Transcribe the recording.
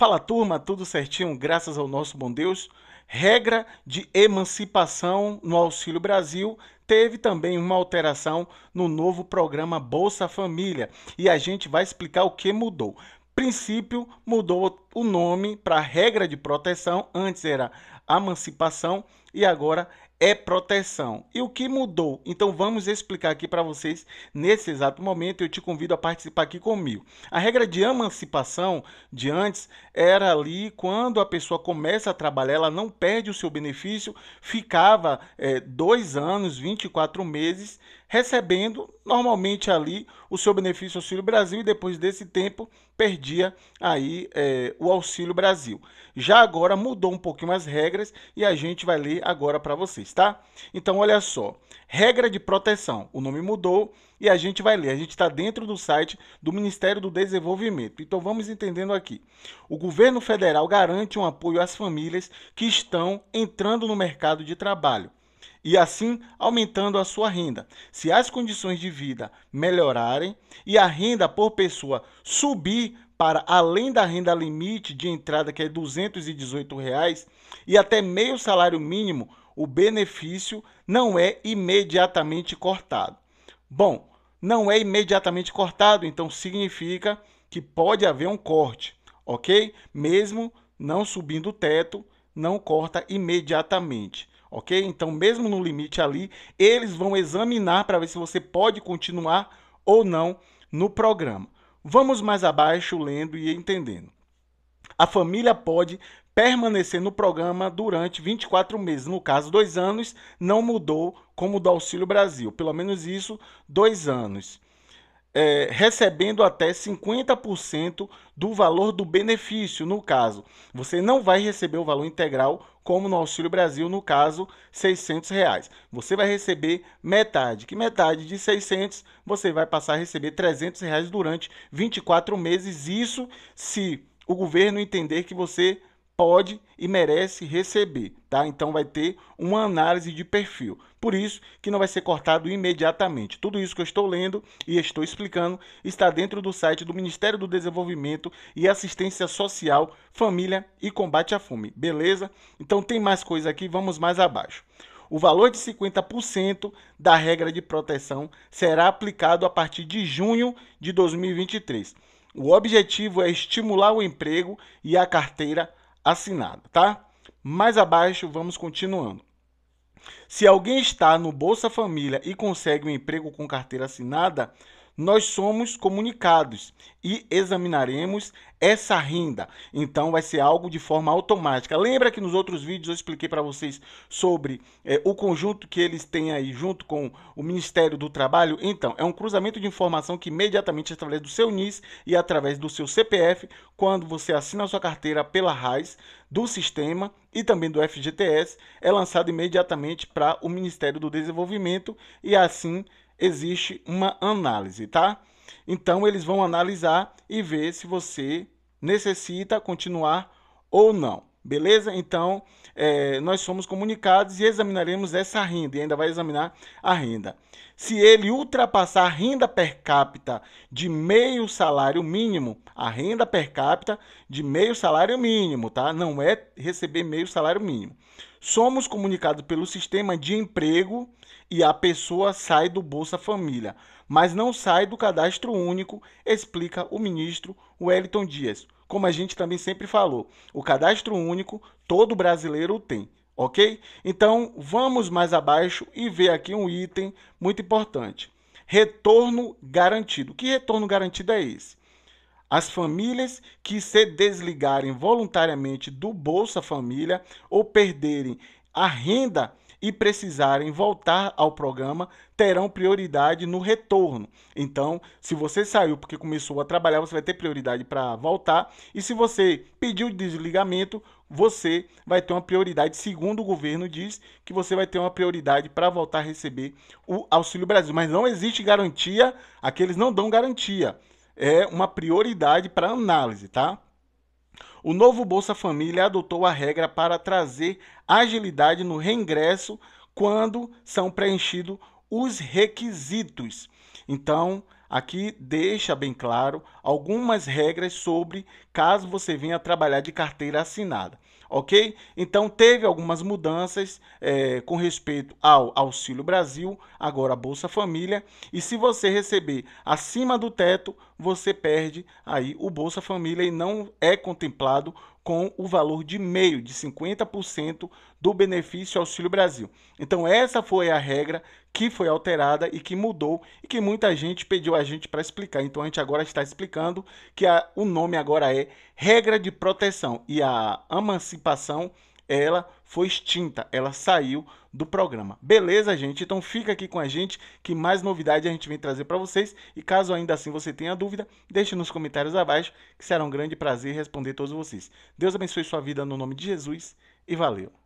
Fala turma, tudo certinho, graças ao nosso bom Deus. Regra de emancipação no Auxílio Brasil teve também uma alteração no novo programa Bolsa Família e a gente vai explicar o que mudou. Princípio mudou o nome para regra de proteção, antes era emancipação e agora é proteção. E o que mudou? Então vamos explicar aqui para vocês nesse exato momento. Eu te convido a participar aqui comigo. A regra de emancipação de antes era ali quando a pessoa começa a trabalhar, ela não perde o seu benefício, ficava é, dois anos, 24 meses recebendo normalmente ali o seu benefício Auxílio Brasil e depois desse tempo perdia aí é, o Auxílio Brasil. Já agora mudou um pouquinho as regras e a gente vai ler agora para vocês, tá? Então olha só, regra de proteção, o nome mudou e a gente vai ler. A gente está dentro do site do Ministério do Desenvolvimento. Então vamos entendendo aqui. O governo federal garante um apoio às famílias que estão entrando no mercado de trabalho e assim aumentando a sua renda. Se as condições de vida melhorarem e a renda por pessoa subir para além da renda limite de entrada que é R$ 218 reais, e até meio salário mínimo, o benefício não é imediatamente cortado. Bom, não é imediatamente cortado, então significa que pode haver um corte, ok? Mesmo não subindo o teto, não corta imediatamente ok? Então, mesmo no limite ali, eles vão examinar para ver se você pode continuar ou não no programa. Vamos mais abaixo lendo e entendendo. A família pode permanecer no programa durante 24 meses. No caso, dois anos, não mudou como do Auxílio Brasil. Pelo menos isso, dois anos é, recebendo até 50% do valor do benefício. No caso, você não vai receber o valor integral, como no Auxílio Brasil, no caso, 600 reais. Você vai receber metade, que metade de 600 você vai passar a receber 300 reais durante 24 meses. Isso se o governo entender que você pode e merece receber, tá? Então vai ter uma análise de perfil. Por isso que não vai ser cortado imediatamente. Tudo isso que eu estou lendo e estou explicando está dentro do site do Ministério do Desenvolvimento e Assistência Social, Família e Combate à Fome, beleza? Então tem mais coisa aqui, vamos mais abaixo. O valor de 50% da regra de proteção será aplicado a partir de junho de 2023. O objetivo é estimular o emprego e a carteira assinada, tá? Mais abaixo, vamos continuando. Se alguém está no Bolsa Família e consegue um emprego com carteira assinada, nós somos comunicados e examinaremos essa renda. Então vai ser algo de forma automática. Lembra que nos outros vídeos eu expliquei para vocês sobre é, o conjunto que eles têm aí junto com o Ministério do Trabalho? Então, é um cruzamento de informação que imediatamente através do seu NIS e através do seu CPF, quando você assina a sua carteira pela RAIS do sistema e também do FGTS, é lançado imediatamente para para o Ministério do Desenvolvimento e assim existe uma análise, tá? Então eles vão analisar e ver se você necessita continuar ou não. Beleza? Então, é, nós somos comunicados e examinaremos essa renda, e ainda vai examinar a renda. Se ele ultrapassar a renda per capita de meio salário mínimo, a renda per capita de meio salário mínimo, tá? Não é receber meio salário mínimo. Somos comunicados pelo sistema de emprego e a pessoa sai do Bolsa Família, mas não sai do cadastro único, explica o ministro Wellington Dias como a gente também sempre falou, o cadastro único todo brasileiro tem, ok? Então vamos mais abaixo e ver aqui um item muito importante: retorno garantido. Que retorno garantido é esse? As famílias que se desligarem voluntariamente do Bolsa Família ou perderem a renda e precisarem voltar ao programa terão prioridade no retorno. Então, se você saiu porque começou a trabalhar, você vai ter prioridade para voltar. E se você pediu desligamento, você vai ter uma prioridade, segundo o governo diz, que você vai ter uma prioridade para voltar a receber o Auxílio Brasil. Mas não existe garantia, aqueles não dão garantia. É uma prioridade para análise, tá? o novo Bolsa Família adotou a regra para trazer agilidade no reingresso quando são preenchidos os requisitos. Então, Aqui deixa bem claro algumas regras sobre caso você venha trabalhar de carteira assinada, ok? Então teve algumas mudanças é, com respeito ao Auxílio Brasil, agora Bolsa Família, e se você receber acima do teto, você perde aí o Bolsa Família e não é contemplado com o valor de meio, de 50% do benefício Auxílio Brasil. Então, essa foi a regra que foi alterada e que mudou e que muita gente pediu a gente para explicar. Então, a gente agora está explicando que a, o nome agora é Regra de Proteção e a emancipação, ela foi extinta, ela saiu do programa. Beleza, gente? Então fica aqui com a gente que mais novidade a gente vem trazer para vocês e caso ainda assim você tenha dúvida, deixe nos comentários abaixo que será um grande prazer responder todos vocês. Deus abençoe sua vida no nome de Jesus e valeu.